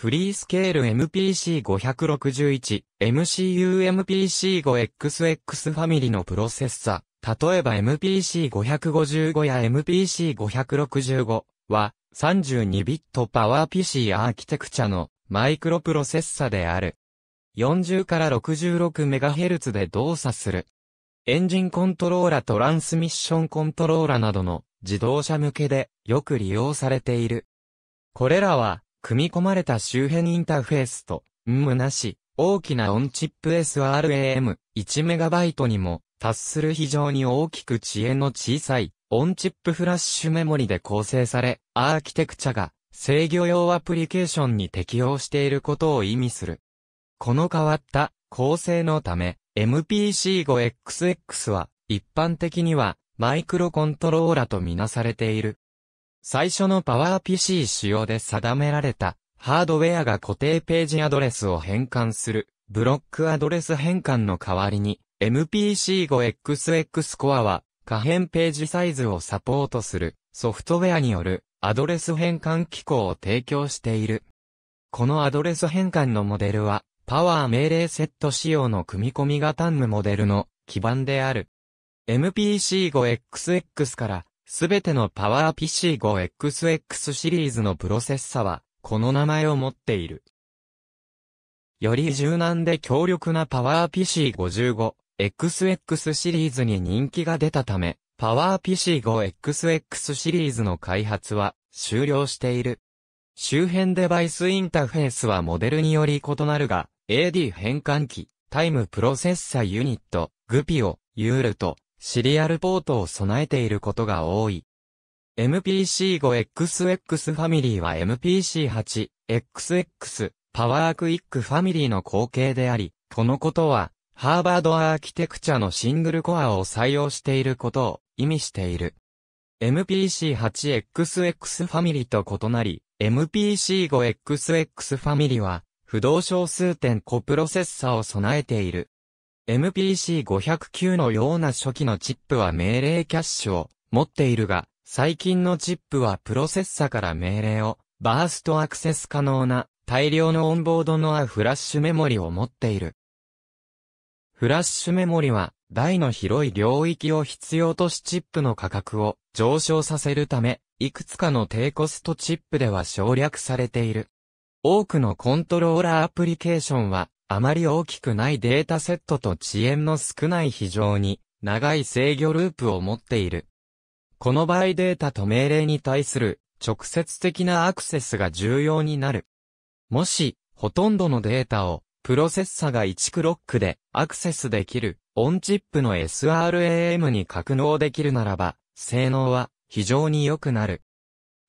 フリースケール MPC561、MCU-MPC5XX ファミリのプロセッサ、例えば MPC555 や MPC565 は 32bit パワー PC アーキテクチャのマイクロプロセッサである。40から 66MHz で動作する。エンジンコントローラトランスミッションコントローラなどの自動車向けでよく利用されている。これらは組み込まれた周辺インターフェースと、無なし、大きなオンチップ SRAM、1MB にも達する非常に大きく遅延の小さい、オンチップフラッシュメモリで構成され、アーキテクチャが制御用アプリケーションに適用していることを意味する。この変わった構成のため、MPC5XX は一般的にはマイクロコントローラとみなされている。最初の PowerPC 仕様で定められた、ハードウェアが固定ページアドレスを変換する、ブロックアドレス変換の代わりに、MPC5XX コアは、可変ページサイズをサポートする、ソフトウェアによる、アドレス変換機構を提供している。このアドレス変換のモデルは、パワー命令セット仕様の組み込みが単無モデルの基盤である。MPC5XX からすべての PowerPC5XX シリーズのプロセッサは、この名前を持っている。より柔軟で強力な PowerPC55XX シリーズに人気が出たため、PowerPC5XX シリーズの開発は終了している。周辺デバイスインターフェースはモデルにより異なるが、AD 変換器、タイムプロセッサユニット、グピオ、ユールト、シリアルポートを備えていることが多い。MPC5XX ファミリーは MPC8XX パワークイックファミリーの後継であり、このことは、ハーバードアーキテクチャのシングルコアを採用していることを意味している。MPC8XX ファミリーと異なり、MPC5XX ファミリーは、不動小数点コプロセッサを備えている。MPC509 のような初期のチップは命令キャッシュを持っているが、最近のチップはプロセッサから命令をバーストアクセス可能な大量のオンボードのアフラッシュメモリを持っている。フラッシュメモリは台の広い領域を必要としチップの価格を上昇させるため、いくつかの低コストチップでは省略されている。多くのコントローラーアプリケーションはあまり大きくないデータセットと遅延の少ない非常に長い制御ループを持っている。この場合データと命令に対する直接的なアクセスが重要になる。もし、ほとんどのデータをプロセッサが1クロックでアクセスできるオンチップの SRAM に格納できるならば、性能は非常に良くなる。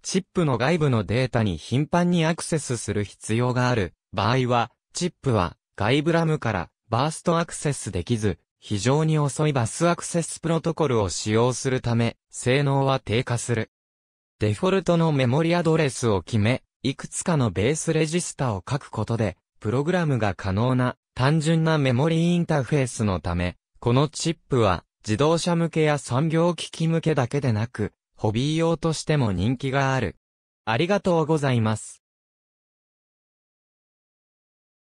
チップの外部のデータに頻繁にアクセスする必要がある場合は、チップは外部ラムからバーストアクセスできず、非常に遅いバスアクセスプロトコルを使用するため、性能は低下する。デフォルトのメモリアドレスを決め、いくつかのベースレジスタを書くことで、プログラムが可能な単純なメモリインターフェースのため、このチップは自動車向けや産業機器向けだけでなく、ホビー用としても人気がある。ありがとうございます。